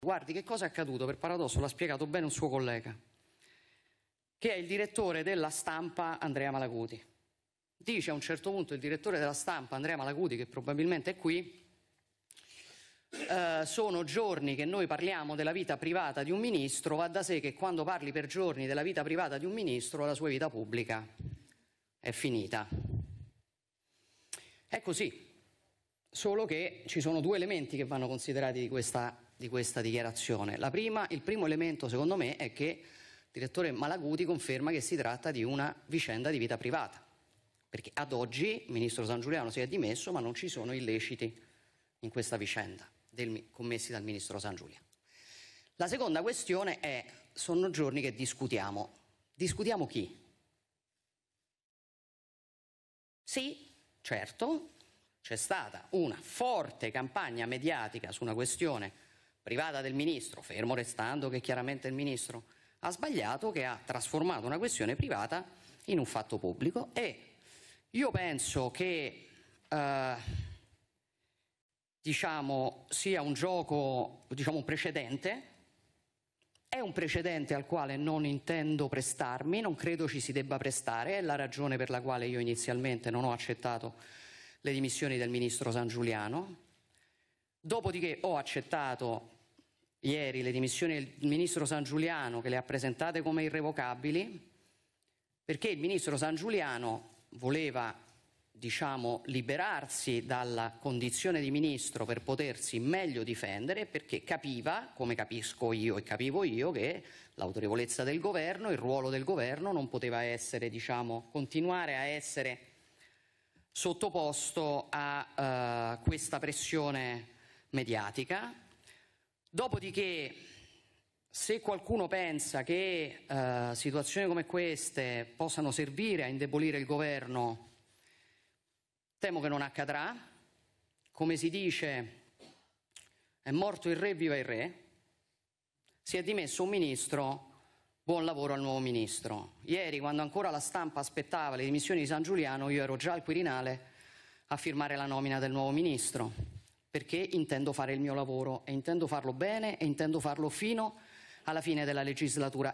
Guardi che cosa è accaduto, per paradosso l'ha spiegato bene un suo collega, che è il direttore della stampa Andrea Malaguti. Dice a un certo punto il direttore della stampa Andrea Malaguti, che probabilmente è qui, eh, sono giorni che noi parliamo della vita privata di un ministro, va da sé che quando parli per giorni della vita privata di un ministro la sua vita pubblica è finita. È così, Solo che ci sono due elementi che vanno considerati di questa, di questa dichiarazione. Prima, il primo elemento, secondo me, è che il direttore Malaguti conferma che si tratta di una vicenda di vita privata, perché ad oggi il ministro San Giuliano si è dimesso, ma non ci sono illeciti in questa vicenda del, commessi dal ministro San Giuliano. La seconda questione è, sono giorni che discutiamo. Discutiamo chi? Sì, certo, c'è stata una forte campagna mediatica su una questione privata del Ministro, fermo restando che chiaramente il Ministro ha sbagliato, che ha trasformato una questione privata in un fatto pubblico e io penso che eh, diciamo, sia un gioco, diciamo, precedente è un precedente al quale non intendo prestarmi, non credo ci si debba prestare, è la ragione per la quale io inizialmente non ho accettato le dimissioni del ministro San Giuliano, dopodiché ho accettato ieri le dimissioni del ministro San Giuliano che le ha presentate come irrevocabili, perché il ministro San Giuliano voleva diciamo, liberarsi dalla condizione di ministro per potersi meglio difendere perché capiva, come capisco io e capivo io, che l'autorevolezza del governo, il ruolo del governo non poteva essere, diciamo, continuare a essere sottoposto a uh, questa pressione mediatica. Dopodiché, se qualcuno pensa che uh, situazioni come queste possano servire a indebolire il governo, temo che non accadrà. Come si dice, è morto il re, viva il re. Si è dimesso un ministro Buon lavoro al nuovo ministro. Ieri, quando ancora la stampa aspettava le dimissioni di San Giuliano, io ero già al Quirinale a firmare la nomina del nuovo ministro, perché intendo fare il mio lavoro e intendo farlo bene e intendo farlo fino alla fine della legislatura.